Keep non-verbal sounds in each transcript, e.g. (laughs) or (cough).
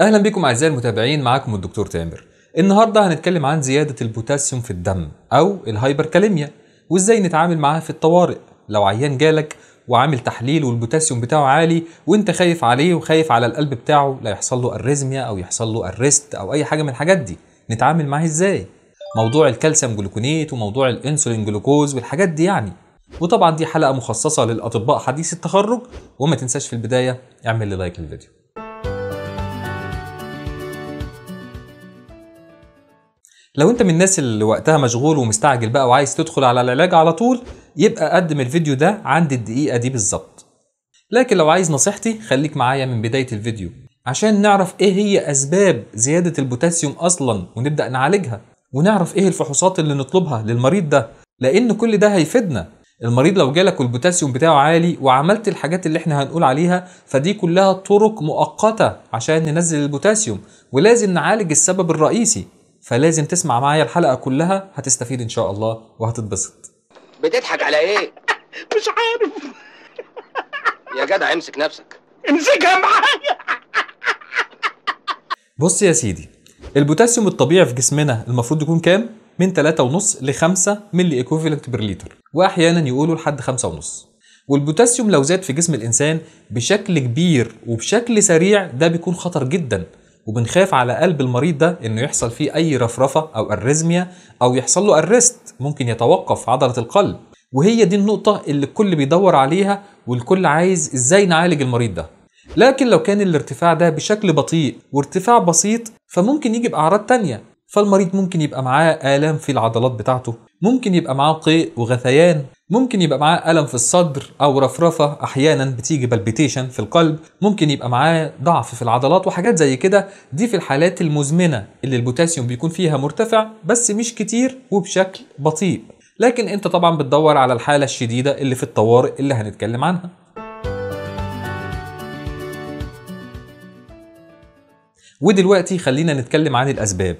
اهلا بكم اعزائي المتابعين معاكم الدكتور تامر النهارده هنتكلم عن زياده البوتاسيوم في الدم او الهايبركاليميا وازاي نتعامل معاها في الطوارئ لو عيان جالك وعامل تحليل والبوتاسيوم بتاعه عالي وانت خايف عليه وخايف على القلب بتاعه لا يحصل له اريزميا او يحصل له الريست او اي حاجه من الحاجات دي نتعامل معاه ازاي موضوع الكالسيوم جلوكونيت وموضوع الانسولين جلوكوز والحاجات دي يعني وطبعا دي حلقه مخصصه للاطباء حديث التخرج وما تنساش في البدايه اعمل لي لايك للفيديو لو انت من الناس اللي وقتها مشغول ومستعجل بقى وعايز تدخل على العلاج على طول يبقى قدم الفيديو ده عند الدقيقه دي بالظبط لكن لو عايز نصيحتي خليك معايا من بدايه الفيديو عشان نعرف ايه هي اسباب زياده البوتاسيوم اصلا ونبدا نعالجها ونعرف ايه الفحوصات اللي نطلبها للمريض ده لان كل ده هيفيدنا المريض لو جالك والبوتاسيوم بتاعه عالي وعملت الحاجات اللي احنا هنقول عليها فدي كلها طرق مؤقته عشان ننزل البوتاسيوم ولازم نعالج السبب الرئيسي فلازم تسمع معايا الحلقه كلها هتستفيد ان شاء الله وهتتبسط بتضحك على ايه (laughs) مش عارف يا جدع امسك نفسك امسكها معايا بص يا سيدي البوتاسيوم الطبيعي في جسمنا المفروض يكون كام من 3.5 ل 5 ملي ايكوفالنت بير لتر واحيانا يقولوا لحد 5.5 والبوتاسيوم لو زاد في جسم الانسان بشكل كبير وبشكل سريع ده بيكون خطر جدا وبنخاف على قلب المريض ده انه يحصل فيه اي رفرفه او ارزميا او يحصل له ارست ممكن يتوقف عضله القلب وهي دي النقطه اللي الكل بيدور عليها والكل عايز ازاي نعالج المريض ده لكن لو كان الارتفاع ده بشكل بطيء وارتفاع بسيط فممكن يجي بأعراض تانية فالمريض ممكن يبقى معاه آلام في العضلات بتاعته ممكن يبقى معاه قيء وغثيان ممكن يبقى معاه ألم في الصدر أو رفرفة أحيانا بتيجي بالبيتيشن في القلب ممكن يبقى معاه ضعف في العضلات وحاجات زي كده دي في الحالات المزمنة اللي البوتاسيوم بيكون فيها مرتفع بس مش كتير وبشكل بطيء لكن انت طبعا بتدور على الحالة الشديدة اللي في الطوارئ اللي هنتكلم عنها ودلوقتي خلينا نتكلم عن الأسباب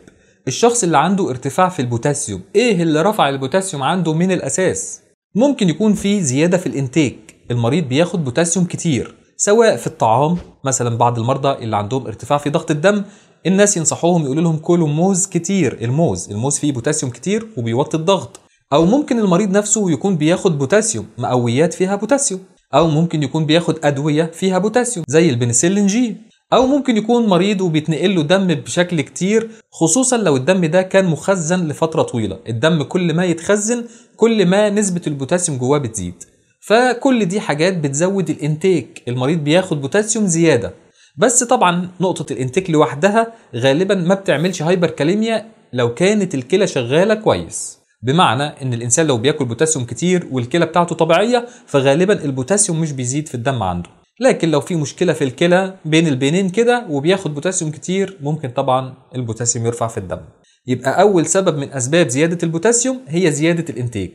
الشخص اللي عنده ارتفاع في البوتاسيوم ايه اللي رفع البوتاسيوم عنده من الأساس ممكن يكون في زيادة في الانتاج المريض بياخد بوتاسيوم كتير سواء في الطعام مثلا بعض المرضى اللي عندهم ارتفاع في ضغط الدم الناس ينصحوهم يقولوا لهم كلوا موز كتير الموز الموز فيه بوتاسيوم كتير وبيوطي الضغط او ممكن المريض نفسه يكون بياخد بوتاسيوم مقويات فيها بوتاسيوم او ممكن يكون بياخد ادويه فيها بوتاسيوم زي البنسلين جي أو ممكن يكون مريض وبيتنقل له دم بشكل كتير خصوصا لو الدم ده كان مخزن لفترة طويلة الدم كل ما يتخزن كل ما نسبة البوتاسيوم جواه بتزيد فكل دي حاجات بتزود الانتيك المريض بياخد بوتاسيوم زيادة بس طبعا نقطة الانتيك لوحدها غالبا ما بتعملش هايبر كاليميا لو كانت الكلى شغالة كويس بمعنى ان الانسان لو بياكل بوتاسيوم كتير والكلى بتاعته طبيعيه فغالبا البوتاسيوم مش بيزيد في الدم عنده لكن لو في مشكله في الكلى بين البينين كده وبياخد بوتاسيوم كتير ممكن طبعا البوتاسيوم يرفع في الدم يبقى اول سبب من اسباب زياده البوتاسيوم هي زياده الانتاج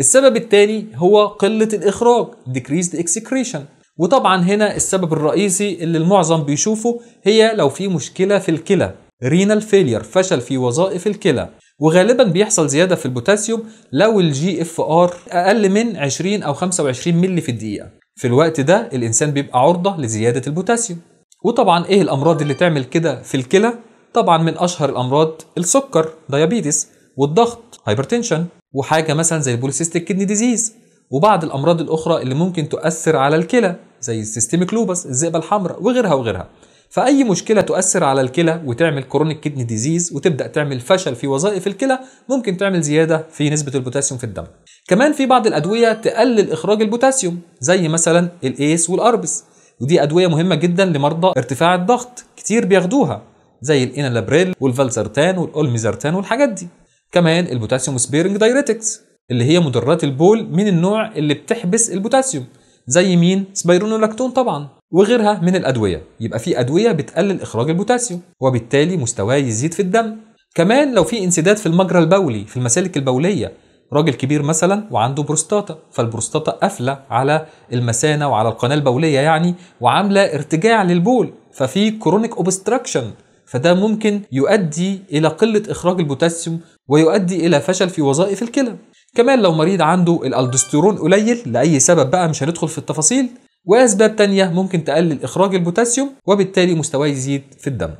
السبب الثاني هو قله الاخراج decreased excretion وطبعا هنا السبب الرئيسي اللي المعظم بيشوفه هي لو في مشكله في الكلى رينال فيلير فشل في وظائف الكلى وغالبا بيحصل زياده في البوتاسيوم لو الجي اف ار اقل من 20 او 25 مللي في الدقيقه في الوقت ده الانسان بيبقى عرضه لزياده البوتاسيوم وطبعا ايه الامراض اللي تعمل كده في الكلى طبعا من اشهر الامراض السكر دايابيتس والضغط هايبرتنشن وحاجه مثلا زي البوليسيستيك كدني ديزيز وبعض الامراض الاخرى اللي ممكن تؤثر على الكلى زي السيستيميك لوبس الزئبه الحمراء وغيرها وغيرها فأي مشكلة تؤثر على الكلى وتعمل كرونيك كدني ديزيز وتبدأ تعمل فشل في وظائف الكلى ممكن تعمل زيادة في نسبة البوتاسيوم في الدم كمان في بعض الأدوية تقلل إخراج البوتاسيوم زي مثلا الإيس والأربس ودي أدوية مهمة جدا لمرضى ارتفاع الضغط كتير بياخدوها زي الإنالابريل والفالزرتان والأولميزرتان والحاجات دي كمان البوتاسيوم سبيرنج دايريتكس اللي هي مدرات البول من النوع اللي بتحبس البوتاسيوم زي مين سبيرونولاكتون طبعا وغيرها من الأدوية يبقى في أدوية بتقلل إخراج البوتاسيوم وبالتالي مستواه يزيد في الدم كمان لو في انسداد في المجرى البولي في المسالك البولية راجل كبير مثلا وعنده بروستاتا فالبروستاتا قافلة على المثانة وعلى القناة البولية يعني وعاملة ارتجاع للبول ففي كرونيك اوبستراكشن فده ممكن يؤدي إلى قلة إخراج البوتاسيوم ويؤدي إلى فشل في وظائف الكلى كمان لو مريض عنده الالدستيرون قليل لأي سبب بقى مش هندخل في التفاصيل وأسباب تانية ممكن تقلل إخراج البوتاسيوم وبالتالي مستواه يزيد في الدم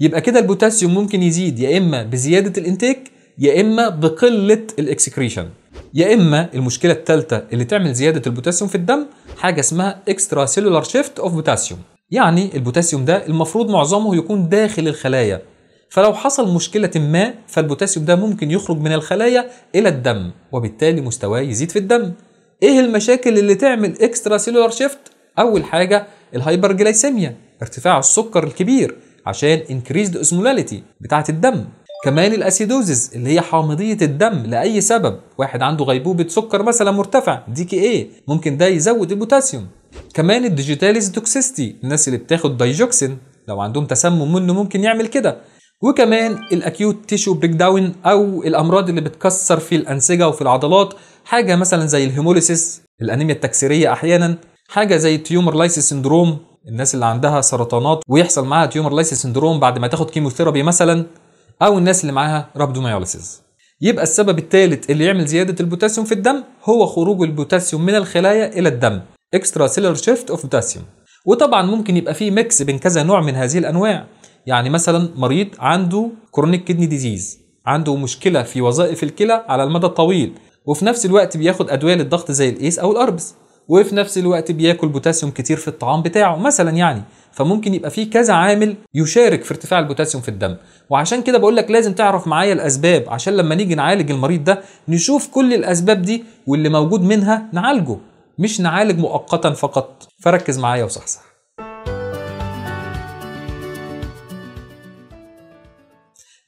يبقى كده البوتاسيوم ممكن يزيد يا إما بزيادة الانتاج يا إما بقلة الإكسكريشن يا إما المشكلة الثالثة اللي تعمل زيادة البوتاسيوم في الدم حاجة اسمها اكسترا سيلولار شيفت أوف بوتاسيوم يعني البوتاسيوم ده المفروض معظمه يكون داخل الخلايا فلو حصل مشكلة ما فالبوتاسيوم ده ممكن يخرج من الخلايا إلى الدم وبالتالي مستواه يزيد في الدم إيه المشاكل اللي تعمل اكسترا سيلولار شيفت اول حاجه الهايبر جلايسيميا ارتفاع السكر الكبير عشان increased اوسمولاليتي بتاعه الدم كمان الاسيدوزز اللي هي حامضيه الدم لاي سبب واحد عنده غيبوبه سكر مثلا مرتفع دي كي ايه ممكن ده يزود البوتاسيوم كمان الديجيتاليز توكسيستي الناس اللي بتاخد دايجوكسين لو عندهم تسمم منه ممكن يعمل كده وكمان الاكيوت تيشو بريك داون او الامراض اللي بتكسر في الانسجه وفي العضلات حاجه مثلا زي الهيموليسيس الانيميا التكسيريه احيانا حاجه زي تيومر لايس سندروم الناس اللي عندها سرطانات ويحصل معاها تيومر لايس سندروم بعد ما تاخد كيموثيرابي مثلا او الناس اللي معاها رابدوميوليسيس يبقى السبب الثالث اللي يعمل زياده البوتاسيوم في الدم هو خروج البوتاسيوم من الخلايا الى الدم اكسترا سيلر شيفت اوف بوتاسيوم وطبعا ممكن يبقى فيه ميكس بين كذا نوع من هذه الانواع يعني مثلا مريض عنده كرونيك كيدني ديزيز عنده مشكله في وظائف الكلى على المدى الطويل وفي نفس الوقت بياخد ادويه للضغط زي الايس او الاربس وفي نفس الوقت بياكل بوتاسيوم كتير في الطعام بتاعه مثلا يعني فممكن يبقى فيه كذا عامل يشارك في ارتفاع البوتاسيوم في الدم وعشان كده بقول لك لازم تعرف معايا الاسباب عشان لما نيجي نعالج المريض ده نشوف كل الاسباب دي واللي موجود منها نعالجه مش نعالج مؤقتا فقط فركز معايا وصحصح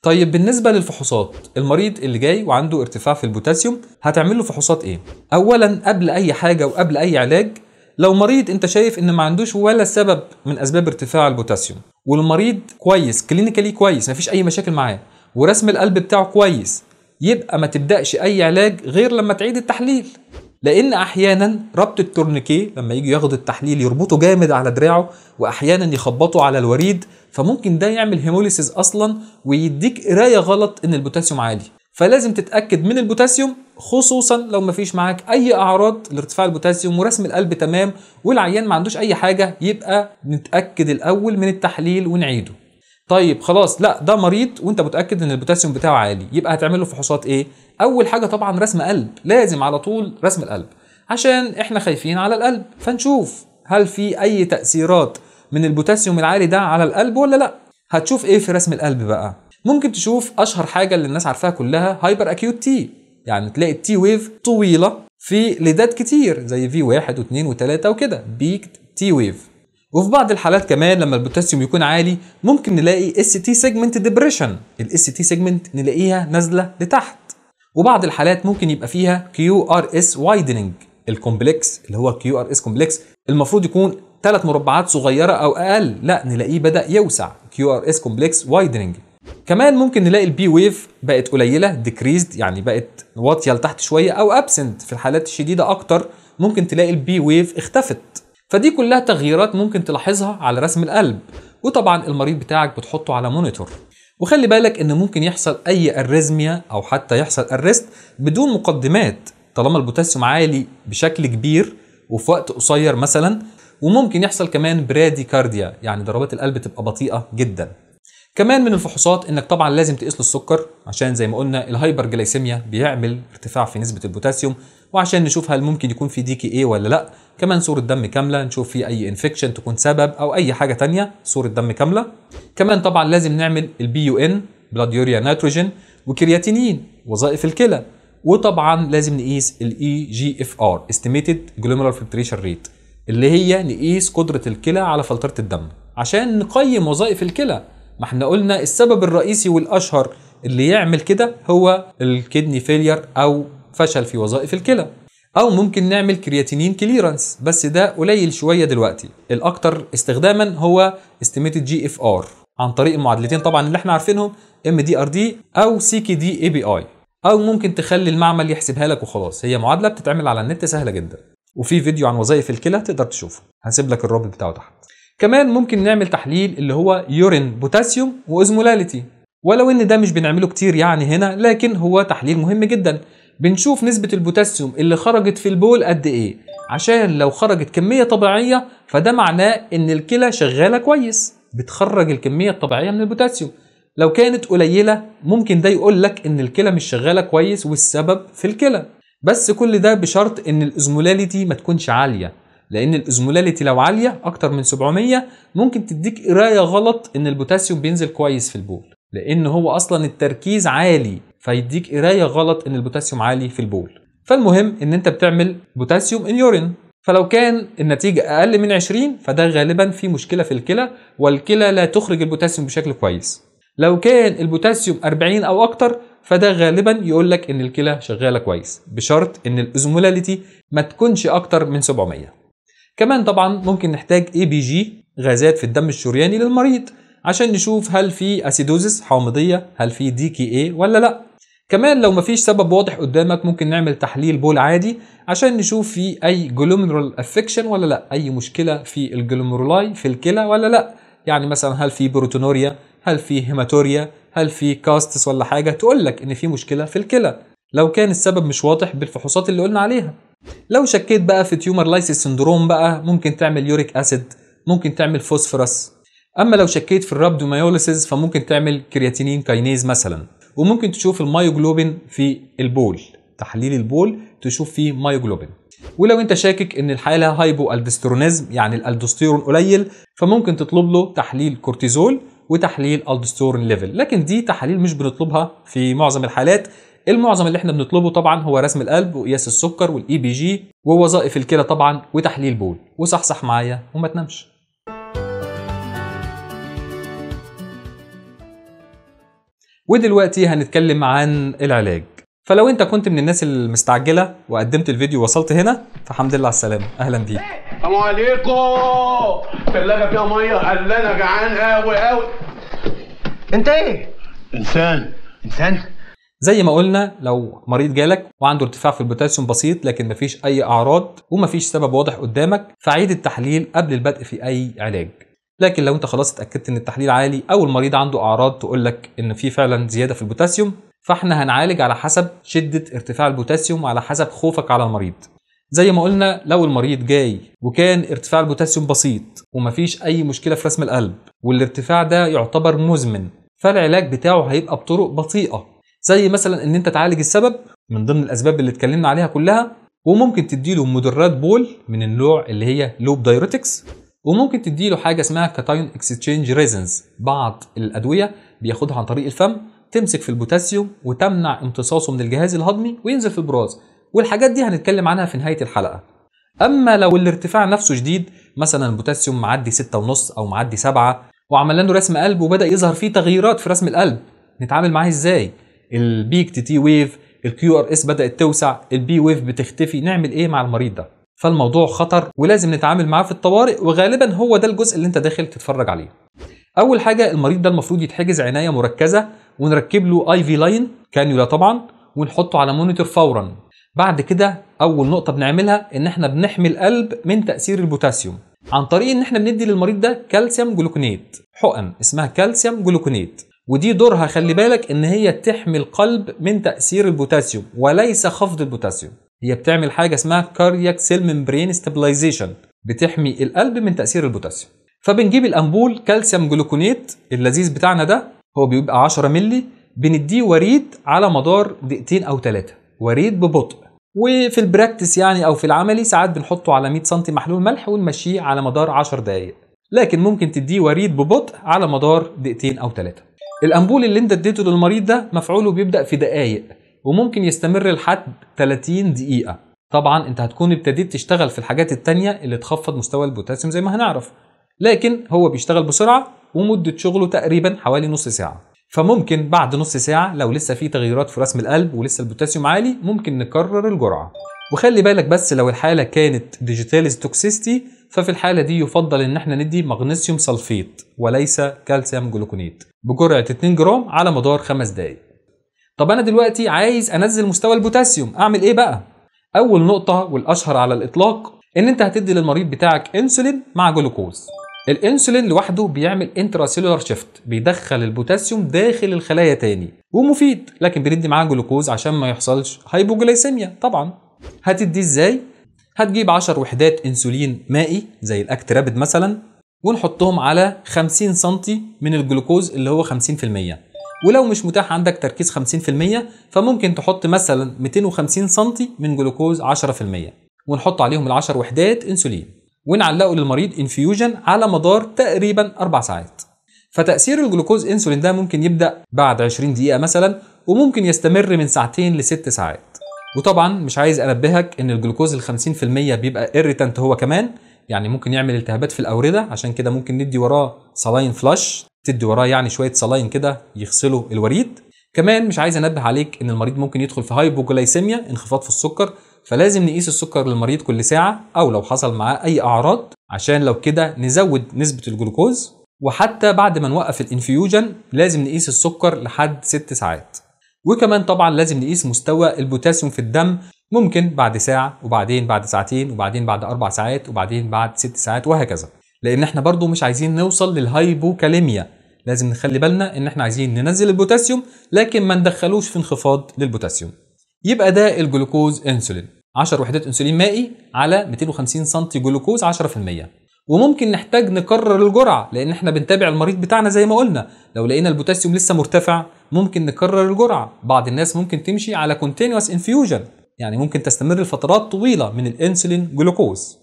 طيب بالنسبه للفحوصات المريض اللي جاي وعنده ارتفاع في البوتاسيوم هتعمل له فحوصات ايه اولا قبل اي حاجه وقبل اي علاج لو مريض انت شايف ان ما عندوش ولا سبب من اسباب ارتفاع البوتاسيوم والمريض كويس كلينيكالي كويس مفيش اي مشاكل معاه ورسم القلب بتاعه كويس يبقى ما تبداش اي علاج غير لما تعيد التحليل لان احيانا ربط التورنيكيه لما يجي ياخد التحليل يربطه جامد على دراعه واحيانا يخبطه على الوريد فممكن ده يعمل هيموليسيز اصلا ويديك قرايه غلط ان البوتاسيوم عالي فلازم تتاكد من البوتاسيوم خصوصا لو مفيش معاك اي اعراض لارتفاع البوتاسيوم ورسم القلب تمام والعيان ما عندوش اي حاجه يبقى نتاكد الاول من التحليل ونعيده طيب خلاص لا ده مريض وانت متاكد ان البوتاسيوم بتاعه عالي يبقى هتعمل له فحوصات ايه اول حاجه طبعا رسم قلب لازم على طول رسم القلب عشان احنا خايفين على القلب فنشوف هل في اي تاثيرات من البوتاسيوم العالي ده على القلب ولا لا هتشوف ايه في رسم القلب بقى ممكن تشوف اشهر حاجه اللي الناس عارفاها كلها هايبر اكيوت تي يعني تلاقي التي ويف طويله في ليدات كتير زي في واحد واثنين وثلاثة وكده بيكت تي ويف وفي بعض الحالات كمان لما البوتاسيوم يكون عالي ممكن نلاقي اس تي سيجمنت ديبريشن الاس تي سيجمنت نلاقيها نازله لتحت وبعض الحالات ممكن يبقى فيها كيو ار اس وايدنج الكومبلكس اللي هو كيو ار اس كومبلكس المفروض يكون ثلاث مربعات صغيرة أو أقل لا نلاقيه بدأ يوسع QRS complex widening كمان ممكن نلاقي البي ويف بقت قليلة decreased يعني بقت واطية لتحت شوية أو absent في الحالات الشديدة أكتر ممكن تلاقي البي ويف اختفت فدي كلها تغييرات ممكن تلاحظها على رسم القلب وطبعا المريض بتاعك بتحطه على مونيتور وخلي بالك ان ممكن يحصل اي أريزميا او حتى يحصل أريست بدون مقدمات طالما البوتاسيوم عالي بشكل كبير وفي وقت قصير مثلا وممكن يحصل كمان براديكارديا يعني ضربات القلب تبقى بطيئه جدا كمان من الفحوصات انك طبعا لازم تقيس له السكر عشان زي ما قلنا الهايبر جلايسيميا بيعمل ارتفاع في نسبه البوتاسيوم وعشان نشوف هل ممكن يكون في دي كي ايه ولا لا كمان صوره دم كامله نشوف في اي انفكشن تكون سبب او اي حاجه تانية صوره دم كامله كمان طبعا لازم نعمل البي يو ان بلاد يوريا نيتروجين وكرياتينين وظائف الكلى وطبعا لازم نقيس الاي جي اف ار استيميتد جلوميرال فلتريشن ريت اللي هي نقيس قدرة الكلى على فلترة الدم عشان نقيم وظائف الكلى ما احنا قلنا السبب الرئيسي والأشهر اللي يعمل كده هو الكدني فيلير أو فشل في وظائف الكلى أو ممكن نعمل كرياتينين كليرنس بس ده قليل شوية دلوقتي الأكثر استخداما هو استيميتد جي اف ار عن طريق المعادلتين طبعا اللي احنا عارفينهم ام دي ار دي او سي كي دي اي بي اي او ممكن تخلي المعمل يحسبها لك وخلاص هي معادله بتتعمل على النت سهله جدا وفي فيديو عن وظائف الكلى تقدر تشوفه هسيب لك الرابط بتاعه تحت كمان ممكن نعمل تحليل اللي هو يورين بوتاسيوم واوزمولاليتي ولو ان ده مش بنعمله كتير يعني هنا لكن هو تحليل مهم جدا بنشوف نسبة البوتاسيوم اللي خرجت في البول قد ايه عشان لو خرجت كمية طبيعية فده معناه ان الكلى شغالة كويس بتخرج الكمية الطبيعية من البوتاسيوم لو كانت قليلة ممكن ده يقول لك ان الكلى مش شغالة كويس والسبب في الكلى بس كل ده بشرط ان الازمولاليتي ما تكونش عاليه لان الازمولاليتي لو عاليه اكتر من 700 ممكن تديك قرايه غلط ان البوتاسيوم بينزل كويس في البول لان هو اصلا التركيز عالي فيديك قرايه غلط ان البوتاسيوم عالي في البول فالمهم ان انت بتعمل بوتاسيوم ان يورين فلو كان النتيجة أقل من 20 فده غالبا في مشكلة في الكلى والكلى لا تخرج البوتاسيوم بشكل كويس لو كان البوتاسيوم 40 أو أكتر فده غالبا يقول لك ان الكلى شغاله كويس بشرط ان الازمولاليتي ما تكونش اكتر من 700 كمان طبعا ممكن نحتاج اي بي جي غازات في الدم الشرياني للمريض عشان نشوف هل في اسيدوزس حامضيه هل في دي كي اي ولا لا كمان لو مفيش سبب واضح قدامك ممكن نعمل تحليل بول عادي عشان نشوف في اي جلومرول افكشن ولا لا اي مشكله في الجلومرولاي في الكلى ولا لا يعني مثلا هل في بروتونوريا هل في هيماتوريا هل في كاستس ولا حاجه تقول لك ان في مشكله في الكلى لو كان السبب مش واضح بالفحوصات اللي قلنا عليها لو شكيت بقى في تيومر لايسيس سندروم بقى ممكن تعمل يوريك اسيد ممكن تعمل فوسفورس اما لو شكيت في الرابدومايوليسيس فممكن تعمل كرياتينين كاينيز مثلا وممكن تشوف المايوجلوبين في البول تحليل البول تشوف فيه مايوجلوبين ولو انت شاكك ان الحاله هايبو الدسترونيزم يعني الالدوستيرون قليل فممكن تطلب له تحليل كورتيزول وتحليل الدستور ليفل لكن دي تحاليل مش بنطلبها في معظم الحالات المعظم اللي احنا بنطلبه طبعا هو رسم القلب وقياس السكر والاي بي جي ووظائف الكلى طبعا وتحليل بول وصحصح معايا وما تنامش ودلوقتي هنتكلم عن العلاج فلو انت كنت من الناس المستعجله وقدمت الفيديو ووصلت هنا فحمد لله على السلامه اهلا بيك السلام عليكم ثلاجه فيها ميه قال انا جعان قوي قوي انت ايه انسان انسان زي ما قلنا لو مريض جالك وعنده ارتفاع في البوتاسيوم بسيط لكن مفيش اي اعراض ومفيش سبب واضح قدامك فعيد التحليل قبل البدء في اي علاج لكن لو انت خلاص اتاكدت ان التحليل عالي او المريض عنده اعراض تقول لك ان في فعلا زياده في البوتاسيوم فاحنا هنعالج على حسب شدة ارتفاع البوتاسيوم وعلى حسب خوفك على المريض زي ما قلنا لو المريض جاي وكان ارتفاع البوتاسيوم بسيط ومفيش اي مشكلة في رسم القلب والارتفاع ده يعتبر مزمن فالعلاج بتاعه هيبقى بطرق بطيئة زي مثلا ان انت تعالج السبب من ضمن الاسباب اللي اتكلمنا عليها كلها وممكن تديله مدرات بول من النوع اللي هي لوب دايروتكس وممكن تديله حاجه اسمها كاتايون اكستشينج ريزنز بعض الادويه بياخدها عن طريق الفم تمسك في البوتاسيوم وتمنع امتصاصه من الجهاز الهضمي وينزل في البراز والحاجات دي هنتكلم عنها في نهايه الحلقه اما لو الارتفاع نفسه شديد مثلا البوتاسيوم معدي 6.5 او معدي 7 وعملنا له رسم قلب وبدا يظهر فيه تغييرات في رسم القلب نتعامل معاه ازاي البيك تي تي ويف الكيو ار اس بدات توسع البي ويف بتختفي نعمل ايه مع المريض ده فالموضوع خطر ولازم نتعامل معاه في الطوارئ وغالبا هو ده الجزء اللي انت داخل تتفرج عليه اول حاجه المريض ده المفروض يتحجز عنايه مركزه ونركب له اي في لاين كانيولا طبعا ونحطه على مونيتور فورا بعد كده اول نقطه بنعملها ان احنا بنحمي القلب من تاثير البوتاسيوم عن طريق ان احنا بندي للمريض ده كالسيوم جلوكونيت حقن اسمها كالسيوم جلوكونيت ودي دورها خلي بالك ان هي تحمي القلب من تاثير البوتاسيوم وليس خفض البوتاسيوم هي بتعمل حاجه اسمها كاردياك سيل ممبرين ستابلايزيشن بتحمي القلب من تاثير البوتاسيوم فبنجيب الأنبول كالسيوم جلوكونيت اللذيذ بتاعنا ده هو بيبقى 10 مللي بنديه وريد على مدار دقيقتين أو ثلاثة وريد ببطء وفي البراكتس يعني أو في العملي ساعات بنحطه على 100 سم محلول ملح ونمشيه على مدار 10 دقايق لكن ممكن تديه وريد ببطء على مدار دقيقتين أو ثلاثة الأنبول اللي أنت اديته للمريض ده مفعوله بيبدأ في دقايق وممكن يستمر لحد 30 دقيقة طبعا انت هتكون ابتديت تشتغل في الحاجات التانية اللي تخفض مستوى البوتاسيوم زي ما هنعرف لكن هو بيشتغل بسرعه ومده شغله تقريبا حوالي نص ساعه فممكن بعد نص ساعه لو لسه في تغيرات في رسم القلب ولسه البوتاسيوم عالي ممكن نكرر الجرعه وخلي بالك بس لو الحاله كانت ديجيتاليز توكسيستي ففي الحاله دي يفضل ان احنا ندي مغنيسيوم سلفيت وليس كالسيوم جلوكونيت بجرعه 2 جرام على مدار 5 دقائق طب انا دلوقتي عايز انزل مستوى البوتاسيوم اعمل ايه بقى اول نقطه والاشهر على الاطلاق ان انت هتدي للمريض بتاعك انسولين مع جلوكوز الانسولين لوحده بيعمل انتراسيلولار شيفت بيدخل البوتاسيوم داخل الخلايا تاني ومفيد لكن بندي معاه جلوكوز عشان ما يحصلش هايبوجلايسيميا طبعا هتدي ازاي هتجيب 10 وحدات انسولين مائي زي الاكت رابد مثلا ونحطهم على 50 سم من الجلوكوز اللي هو 50% ولو مش متاح عندك تركيز 50% فممكن تحط مثلا 250 سم من جلوكوز 10% ونحط عليهم ال 10 وحدات انسولين ونعلقه للمريض انفيوجن على مدار تقريبا اربع ساعات فتأثير الجلوكوز انسولين ده ممكن يبدأ بعد 20 دقيقة مثلا وممكن يستمر من ساعتين لست ساعات وطبعا مش عايز انبهك ان الجلوكوز ال 50% بيبقى اريتنت هو كمان يعني ممكن يعمل التهابات في الاورده عشان كده ممكن ندي وراه صلاين فلاش تدي وراه يعني شويه صلاين كده يغسلوا الوريد كمان مش عايز انبه عليك ان المريض ممكن يدخل في هايبوجلايسيميا انخفاض في السكر فلازم نقيس السكر للمريض كل ساعة أو لو حصل معاه أي أعراض عشان لو كده نزود نسبة الجلوكوز وحتى بعد ما نوقف الانفيوجن لازم نقيس السكر لحد 6 ساعات وكمان طبعا لازم نقيس مستوى البوتاسيوم في الدم ممكن بعد ساعة وبعدين بعد ساعتين وبعدين بعد أربع ساعات وبعدين بعد ست ساعات وهكذا لأن احنا برضو مش عايزين نوصل للهايبوكاليميا لازم نخلي بالنا ان احنا عايزين ننزل البوتاسيوم لكن ما ندخلوش في انخفاض للبوتاسيوم يبقى ده الجلوكوز انسولين 10 وحدات انسولين مائي على 250 سم جلوكوز 10% وممكن نحتاج نكرر الجرعه لان احنا بنتابع المريض بتاعنا زي ما قلنا لو لقينا البوتاسيوم لسه مرتفع ممكن نكرر الجرعه بعض الناس ممكن تمشي على كونتينوس انفيوجن يعني ممكن تستمر لفترات طويله من الانسولين جلوكوز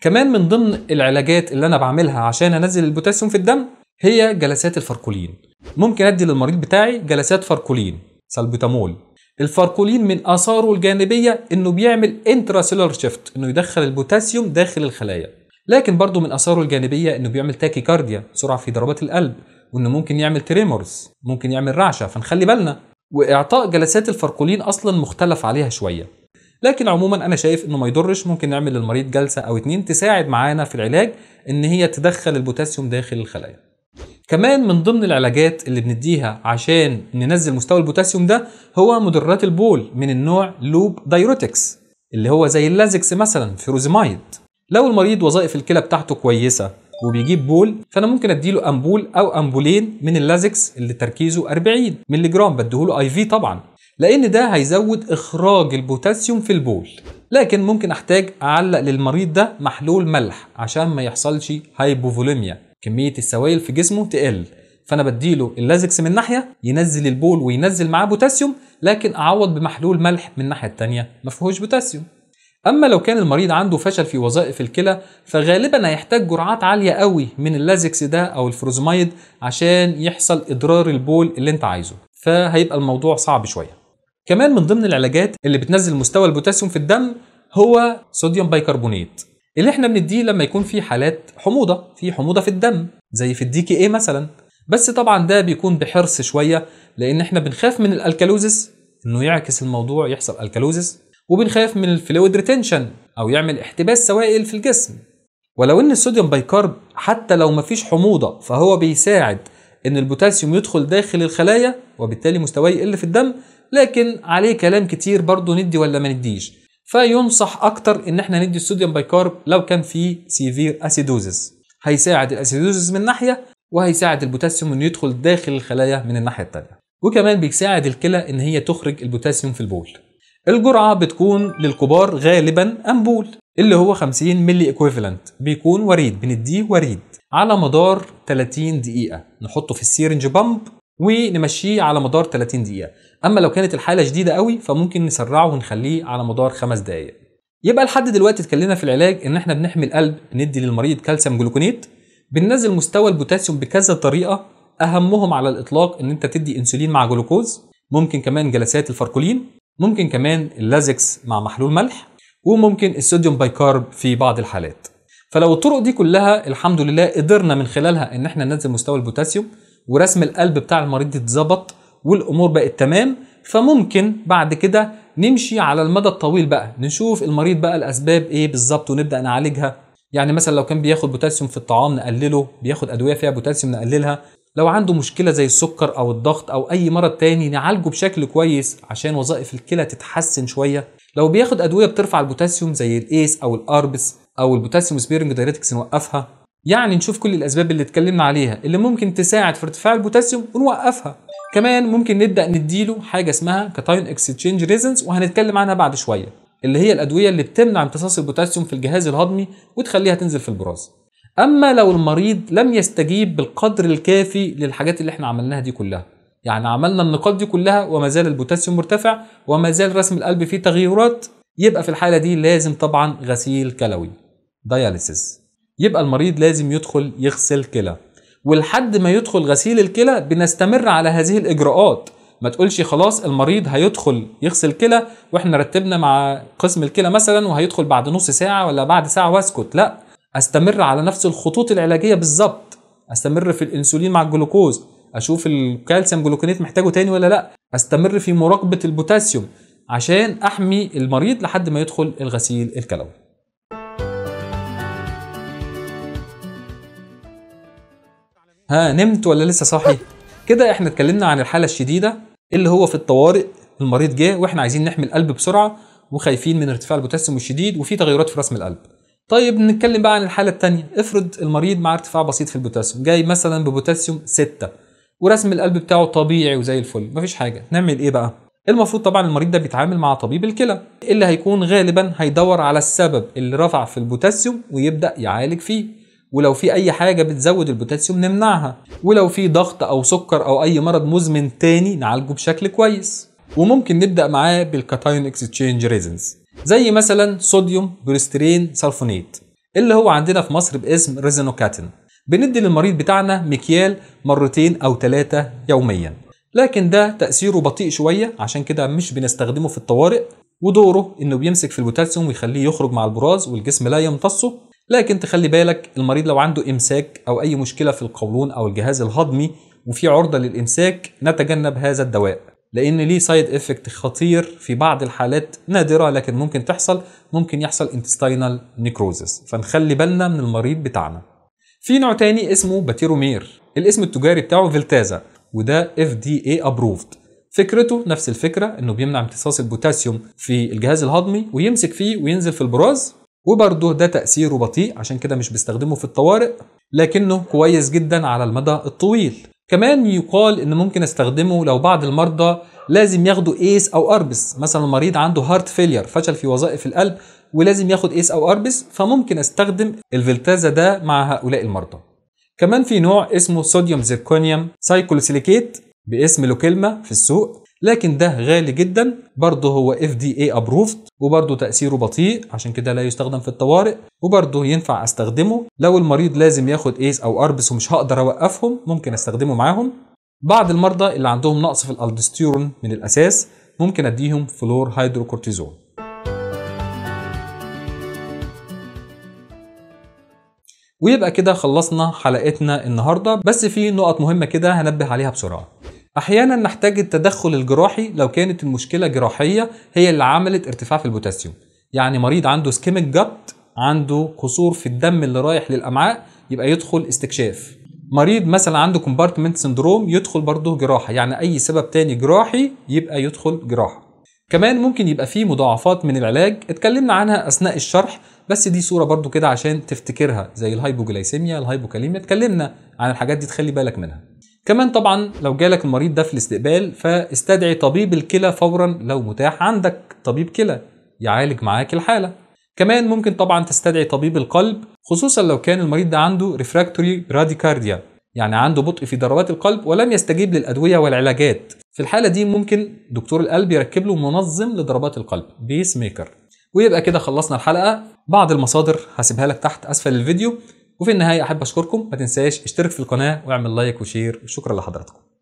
كمان من ضمن العلاجات اللي انا بعملها عشان انزل البوتاسيوم في الدم هي جلسات الفركولين ممكن ادي للمريض بتاعي جلسات فركولين سالبوتامول الفاركولين من اثاره الجانبيه انه بيعمل انتراسيلر شيفت انه يدخل البوتاسيوم داخل الخلايا لكن برضه من اثاره الجانبيه انه بيعمل تاكيكارديا سرعه في ضربات القلب وانه ممكن يعمل تريمورز ممكن يعمل رعشه فنخلي بالنا واعطاء جلسات الفرقولين اصلا مختلف عليها شويه لكن عموما انا شايف انه ما يضرش ممكن نعمل للمريض جلسه او اتنين تساعد معانا في العلاج ان هي تدخل البوتاسيوم داخل الخلايا كمان من ضمن العلاجات اللي بنديها عشان ننزل مستوى البوتاسيوم ده هو مدرات البول من النوع لوب دايروتكس اللي هو زي اللازكس مثلا فيروزيمايد لو المريض وظائف الكلى بتاعته كويسه وبيجيب بول فانا ممكن اديله امبول او امبولين من اللازكس اللي تركيزه 40 مللي جرام بديهوله اي في طبعا لان ده هيزود اخراج البوتاسيوم في البول لكن ممكن احتاج اعلق للمريض ده محلول ملح عشان ما يحصلش هايبوفوليميا كميه السوائل في جسمه تقل فانا بديله اللازكس من ناحيه ينزل البول وينزل معاه بوتاسيوم لكن اعوض بمحلول ملح من الناحيه الثانيه ما فيهوش بوتاسيوم اما لو كان المريض عنده فشل في وظائف الكلى فغالبا هيحتاج جرعات عاليه قوي من اللازكس ده او الفروزمايد عشان يحصل اضرار البول اللي انت عايزه فهيبقى الموضوع صعب شويه كمان من ضمن العلاجات اللي بتنزل مستوى البوتاسيوم في الدم هو صوديوم بيكربونيت اللي احنا بنديه لما يكون في حالات حموضه في حموضه في الدم زي في الدي كي اي مثلا بس طبعا ده بيكون بحرص شويه لان احنا بنخاف من الالكالوزيس انه يعكس الموضوع يحصل الكالوزيس وبنخاف من الفلويد ريتنشن او يعمل احتباس سوائل في الجسم ولو ان الصوديوم بايكارب حتى لو مفيش حموضه فهو بيساعد ان البوتاسيوم يدخل داخل الخلايا وبالتالي مستواه يقل في الدم لكن عليه كلام كتير برضه ندي ولا ما نديش فينصح اكتر ان احنا ندي الصوديوم بايكارب لو كان فيه سيفير اسيدوزز هيساعد الاسيدوزز من ناحيه وهيساعد البوتاسيوم انه يدخل داخل الخلايا من الناحيه الثانيه وكمان بيساعد الكلى ان هي تخرج البوتاسيوم في البول الجرعه بتكون للكبار غالبا امبول اللي هو 50 ملي ايكويفالنت بيكون وريد بنديه وريد على مدار 30 دقيقه نحطه في السيرنج بامب ونمشيه على مدار 30 دقيقة أما لو كانت الحالة شديدة قوي فممكن نسرعه ونخليه على مدار 5 دقايق يبقى لحد دلوقتي اتكلمنا في العلاج ان احنا بنحمي القلب بندي للمريض كالسيوم جلوكونيت بننزل مستوى البوتاسيوم بكذا طريقه اهمهم على الاطلاق ان انت تدي انسولين مع جلوكوز ممكن كمان جلسات الفاركولين ممكن كمان اللازكس مع محلول ملح وممكن الصوديوم بايكارب في بعض الحالات فلو الطرق دي كلها الحمد لله قدرنا من خلالها ان احنا ننزل مستوى البوتاسيوم ورسم القلب بتاع المريض اتظبط والامور بقت تمام فممكن بعد كده نمشي على المدى الطويل بقى نشوف المريض بقى الاسباب ايه بالظبط ونبدا نعالجها يعني مثلا لو كان بياخد بوتاسيوم في الطعام نقلله بياخد ادويه فيها بوتاسيوم نقللها لو عنده مشكله زي السكر او الضغط او اي مرض تاني نعالجه بشكل كويس عشان وظائف الكلى تتحسن شويه لو بياخد ادويه بترفع البوتاسيوم زي الايس او الاربس او البوتاسيوم سبيرنج دايريتكس نوقفها يعني نشوف كل الأسباب اللي اتكلمنا عليها اللي ممكن تساعد في ارتفاع البوتاسيوم ونوقفها كمان ممكن نبدأ نديله حاجة اسمها كاتاين اكسشينج ريزنس وهنتكلم عنها بعد شوية اللي هي الأدوية اللي بتمنع امتصاص البوتاسيوم في الجهاز الهضمي وتخليها تنزل في البراز أما لو المريض لم يستجيب بالقدر الكافي للحاجات اللي احنا عملناها دي كلها يعني عملنا النقاط دي كلها وما زال البوتاسيوم مرتفع وما زال رسم القلب فيه تغيرات يبقى في الحالة دي لازم طبعا غسيل كلوي دياليسيس يبقى المريض لازم يدخل يغسل كلى ولحد ما يدخل غسيل الكلى بنستمر على هذه الاجراءات ما تقولش خلاص المريض هيدخل يغسل كلى واحنا رتبنا مع قسم الكلى مثلا وهيدخل بعد نص ساعه ولا بعد ساعه واسكت لا استمر على نفس الخطوط العلاجيه بالظبط استمر في الانسولين مع الجلوكوز اشوف الكالسيوم جلوكونيت محتاجه تاني ولا لا استمر في مراقبه البوتاسيوم عشان احمي المريض لحد ما يدخل الغسيل الكلوي ها نمت ولا لسه صاحي كده احنا اتكلمنا عن الحاله الشديده اللي هو في الطوارئ المريض جه واحنا عايزين نحمي القلب بسرعه وخايفين من ارتفاع البوتاسيوم الشديد وفي تغيرات في رسم القلب طيب نتكلم بقى عن الحاله الثانيه افرض المريض مع ارتفاع بسيط في البوتاسيوم جاي مثلا ببوتاسيوم 6 ورسم القلب بتاعه طبيعي وزي الفل مفيش حاجه نعمل ايه بقى المفروض طبعا المريض ده بيتعامل مع طبيب الكلى اللي هيكون غالبا هيدور على السبب اللي رفع في البوتاسيوم ويبدا يعالج فيه ولو في اي حاجه بتزود البوتاسيوم نمنعها ولو في ضغط او سكر او اي مرض مزمن تاني نعالجه بشكل كويس وممكن نبدا معاه بالكاتايون اكستشينج ريزنز زي مثلا صوديوم بروسترين سلفونيت اللي هو عندنا في مصر باسم ريزينوكاتين بندي للمريض بتاعنا مكيال مرتين او ثلاثه يوميا لكن ده تاثيره بطيء شويه عشان كده مش بنستخدمه في الطوارئ ودوره انه بيمسك في البوتاسيوم ويخليه يخرج مع البراز والجسم لا يمتصه لكن تخلي بالك المريض لو عنده امساك او اي مشكله في القولون او الجهاز الهضمي وفي عرضه للامساك نتجنب هذا الدواء لان ليه سايد افكت خطير في بعض الحالات نادره لكن ممكن تحصل ممكن يحصل انتستينال نيكروزس فنخلي بالنا من المريض بتاعنا في نوع تاني اسمه باتيرومير الاسم التجاري بتاعه فيلتازا وده اف دي اي ابروفد فكرته نفس الفكره انه بيمنع امتصاص البوتاسيوم في الجهاز الهضمي ويمسك فيه وينزل في البراز وبرده ده تأثيره بطيء عشان كده مش بيستخدمه في الطوارئ لكنه كويس جدا على المدى الطويل كمان يقال ان ممكن استخدمه لو بعض المرضى لازم ياخدوا ايس او اربس مثلا المريض عنده هارت فيلير فشل في وظائف القلب ولازم ياخد ايس او اربس فممكن استخدم الفلتازا ده مع هؤلاء المرضى كمان في نوع اسمه صوديوم زيركونيوم سايكلوسيليكيت باسم لوكيلما في السوق لكن ده غالي جدا برضه هو FDA approved وبرضه تأثيره بطيء عشان كده لا يستخدم في الطوارئ وبرضه ينفع استخدمه لو المريض لازم ياخد ايس او اربس ومش هقدر اوقفهم ممكن استخدمه معاهم بعض المرضى اللي عندهم نقص في الالدستيرون من الاساس ممكن اديهم فلور هيدروكورتيزون ويبقى كده خلصنا حلقتنا النهارده بس في نقط مهمه كده هنبه عليها بسرعه احيانا نحتاج التدخل الجراحي لو كانت المشكله جراحيه هي اللي عملت ارتفاع في البوتاسيوم يعني مريض عنده سكيمك جت عنده قصور في الدم اللي رايح للامعاء يبقى يدخل استكشاف مريض مثلا عنده كومبارتمنت سندروم يدخل برضه جراحه يعني اي سبب تاني جراحي يبقى يدخل جراحه كمان ممكن يبقى فيه مضاعفات من العلاج اتكلمنا عنها اثناء الشرح بس دي صوره برضه كده عشان تفتكرها زي الهايبوجلايسيميا الهايبوكاليميا اتكلمنا عن الحاجات دي تخلي بالك منها كمان طبعا لو جالك المريض ده في الاستقبال فاستدعي طبيب الكلى فورا لو متاح عندك طبيب كلى يعالج معاك الحالة كمان ممكن طبعا تستدعي طبيب القلب خصوصا لو كان المريض ده عنده ريفراكتوري راديكارديا يعني عنده بطء في ضربات القلب ولم يستجيب للأدوية والعلاجات في الحالة دي ممكن دكتور القلب يركب له منظم لضربات القلب بيس ميكر ويبقى كده خلصنا الحلقة بعض المصادر هسيبها لك تحت أسفل الفيديو وفي النهايه احب اشكركم ما تنساش اشترك في القناه واعمل لايك وشير وشكرا لحضراتكم